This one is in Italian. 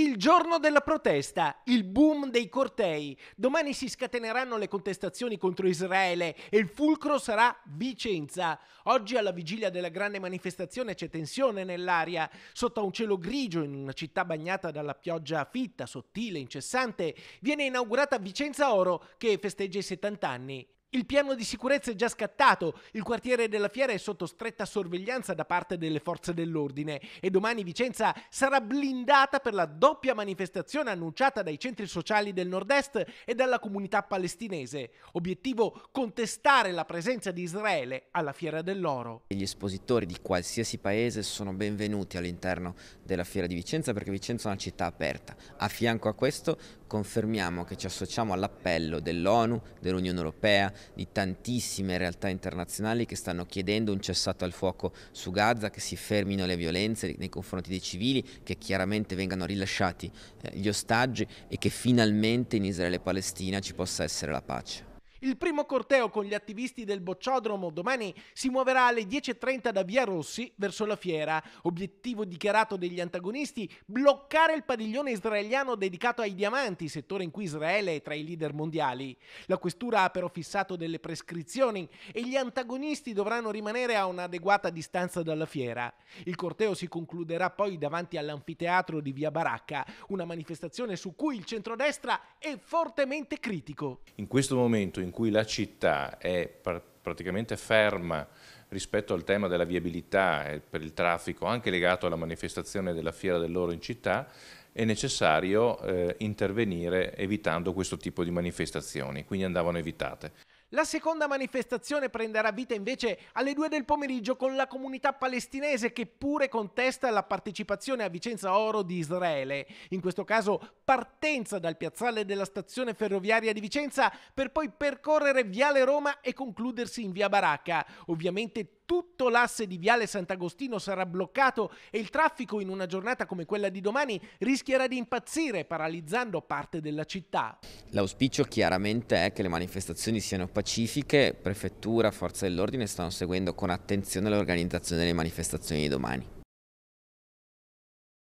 Il giorno della protesta, il boom dei cortei. Domani si scateneranno le contestazioni contro Israele e il fulcro sarà Vicenza. Oggi alla vigilia della grande manifestazione c'è tensione nell'aria. Sotto un cielo grigio, in una città bagnata dalla pioggia fitta, sottile, incessante, viene inaugurata Vicenza Oro che festeggia i 70 anni. Il piano di sicurezza è già scattato, il quartiere della fiera è sotto stretta sorveglianza da parte delle forze dell'ordine e domani Vicenza sarà blindata per la doppia manifestazione annunciata dai centri sociali del nord-est e dalla comunità palestinese. Obiettivo contestare la presenza di Israele alla fiera dell'oro. Gli espositori di qualsiasi paese sono benvenuti all'interno della fiera di Vicenza perché Vicenza è una città aperta. A fianco a questo confermiamo che ci associamo all'appello dell'ONU, dell'Unione Europea, di tantissime realtà internazionali che stanno chiedendo un cessato al fuoco su Gaza, che si fermino le violenze nei confronti dei civili, che chiaramente vengano rilasciati eh, gli ostaggi e che finalmente in Israele e Palestina ci possa essere la pace. Il primo corteo con gli attivisti del bocciodromo domani si muoverà alle 10.30 da Via Rossi verso la fiera. Obiettivo dichiarato degli antagonisti, bloccare il padiglione israeliano dedicato ai diamanti, settore in cui Israele è tra i leader mondiali. La questura ha però fissato delle prescrizioni e gli antagonisti dovranno rimanere a un'adeguata distanza dalla fiera. Il corteo si concluderà poi davanti all'anfiteatro di Via Baracca, una manifestazione su cui il centrodestra è fortemente critico. In questo momento in in cui la città è pr praticamente ferma rispetto al tema della viabilità e per il traffico, anche legato alla manifestazione della Fiera dell'Oro in città, è necessario eh, intervenire evitando questo tipo di manifestazioni, quindi andavano evitate. La seconda manifestazione prenderà vita invece alle 2 del pomeriggio con la comunità palestinese che pure contesta la partecipazione a Vicenza Oro di Israele. In questo caso partenza dal piazzale della stazione ferroviaria di Vicenza per poi percorrere Viale Roma e concludersi in Via Baracca. Ovviamente tutto l'asse di Viale Sant'Agostino sarà bloccato e il traffico in una giornata come quella di domani rischierà di impazzire paralizzando parte della città. L'auspicio chiaramente è che le manifestazioni siano pacifiche, prefettura, forza dell'ordine stanno seguendo con attenzione l'organizzazione delle manifestazioni di domani.